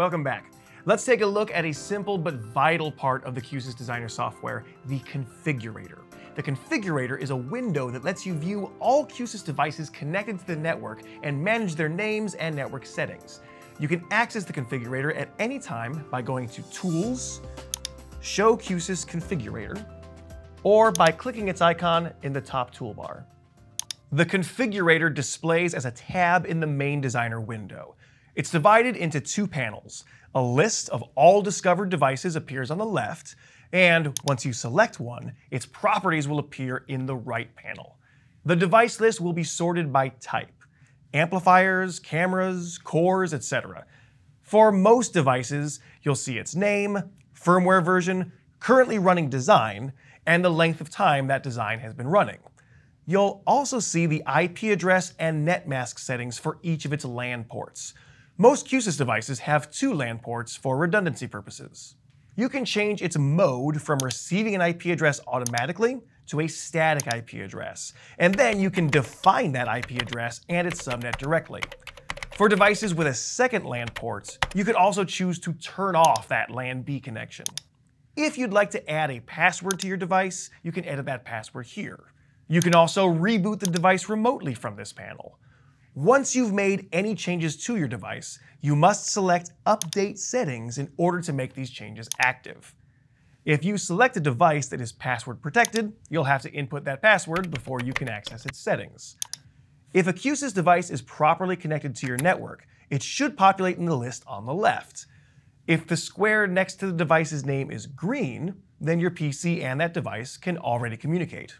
Welcome back. Let's take a look at a simple but vital part of the QSIS Designer software, the configurator. The configurator is a window that lets you view all QSIS devices connected to the network and manage their names and network settings. You can access the configurator at any time by going to Tools, Show QSIS Configurator, or by clicking its icon in the top toolbar. The configurator displays as a tab in the main designer window. It's divided into two panels. A list of all discovered devices appears on the left, and once you select one, its properties will appear in the right panel. The device list will be sorted by type amplifiers, cameras, cores, etc. For most devices, you'll see its name, firmware version, currently running design, and the length of time that design has been running. You'll also see the IP address and netmask settings for each of its LAN ports. Most QSIS devices have two LAN ports for redundancy purposes. You can change its mode from receiving an IP address automatically to a static IP address, and then you can define that IP address and its subnet directly. For devices with a second LAN port, you could also choose to turn off that LAN B connection. If you'd like to add a password to your device, you can edit that password here. You can also reboot the device remotely from this panel. Once you've made any changes to your device, you must select Update Settings in order to make these changes active. If you select a device that is password protected, you'll have to input that password before you can access its settings. If a QSIS device is properly connected to your network, it should populate in the list on the left. If the square next to the device's name is green, then your PC and that device can already communicate.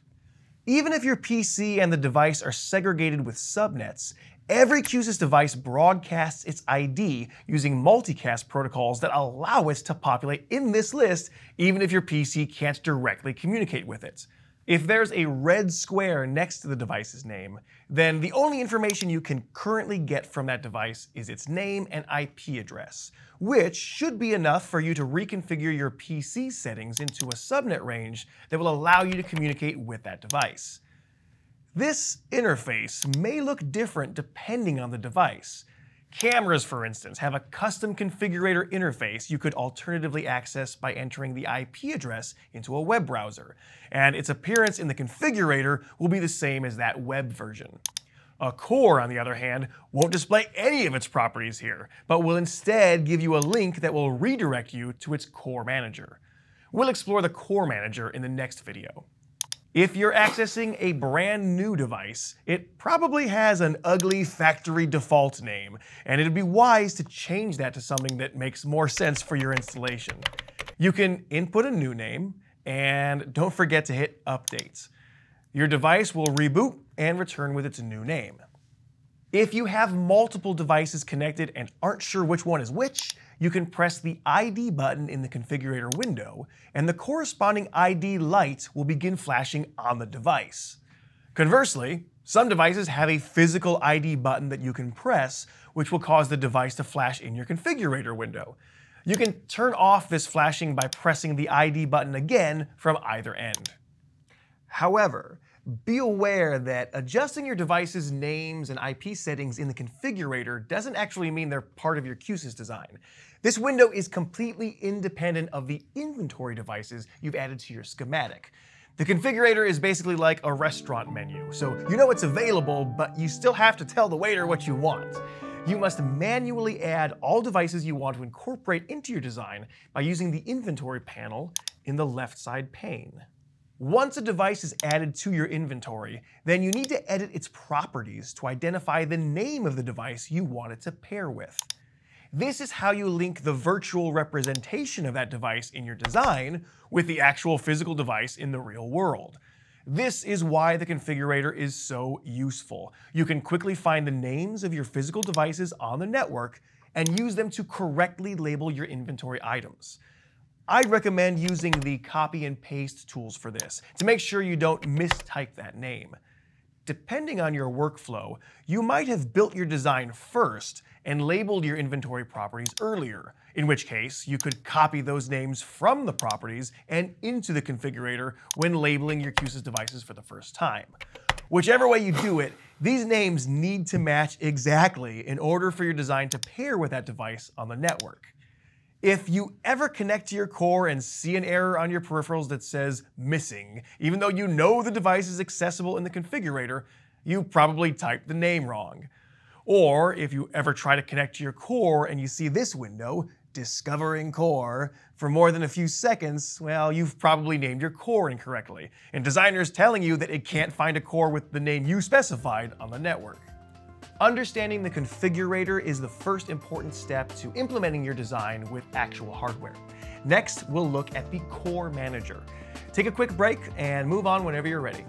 Even if your PC and the device are segregated with subnets, every QSYS device broadcasts its ID using multicast protocols that allow it to populate in this list even if your PC can't directly communicate with it. If there's a red square next to the device's name, then the only information you can currently get from that device is its name and IP address, which should be enough for you to reconfigure your PC settings into a subnet range that will allow you to communicate with that device. This interface may look different depending on the device, Cameras, for instance, have a custom configurator interface you could alternatively access by entering the IP address into a web browser, and its appearance in the configurator will be the same as that web version. A core, on the other hand, won't display any of its properties here, but will instead give you a link that will redirect you to its core manager. We'll explore the core manager in the next video. If you're accessing a brand new device, it probably has an ugly factory default name, and it'd be wise to change that to something that makes more sense for your installation. You can input a new name, and don't forget to hit updates. Your device will reboot and return with its new name. If you have multiple devices connected and aren't sure which one is which, you can press the ID button in the configurator window, and the corresponding ID light will begin flashing on the device. Conversely, some devices have a physical ID button that you can press, which will cause the device to flash in your configurator window. You can turn off this flashing by pressing the ID button again from either end. However, be aware that adjusting your device's names and IP settings in the configurator doesn't actually mean they're part of your QSIS design. This window is completely independent of the inventory devices you've added to your schematic. The configurator is basically like a restaurant menu, so you know it's available, but you still have to tell the waiter what you want. You must manually add all devices you want to incorporate into your design by using the inventory panel in the left side pane. Once a device is added to your inventory, then you need to edit its properties to identify the name of the device you want it to pair with. This is how you link the virtual representation of that device in your design with the actual physical device in the real world. This is why the configurator is so useful. You can quickly find the names of your physical devices on the network and use them to correctly label your inventory items. I'd recommend using the copy and paste tools for this to make sure you don't mistype that name. Depending on your workflow, you might have built your design first and labeled your inventory properties earlier, in which case you could copy those names from the properties and into the configurator when labeling your QSIS devices for the first time. Whichever way you do it, these names need to match exactly in order for your design to pair with that device on the network. If you ever connect to your core and see an error on your peripherals that says missing, even though you know the device is accessible in the configurator, you probably typed the name wrong. Or if you ever try to connect to your core and you see this window, discovering core, for more than a few seconds, well, you've probably named your core incorrectly, and designers telling you that it can't find a core with the name you specified on the network. Understanding the configurator is the first important step to implementing your design with actual hardware. Next, we'll look at the core manager. Take a quick break and move on whenever you're ready.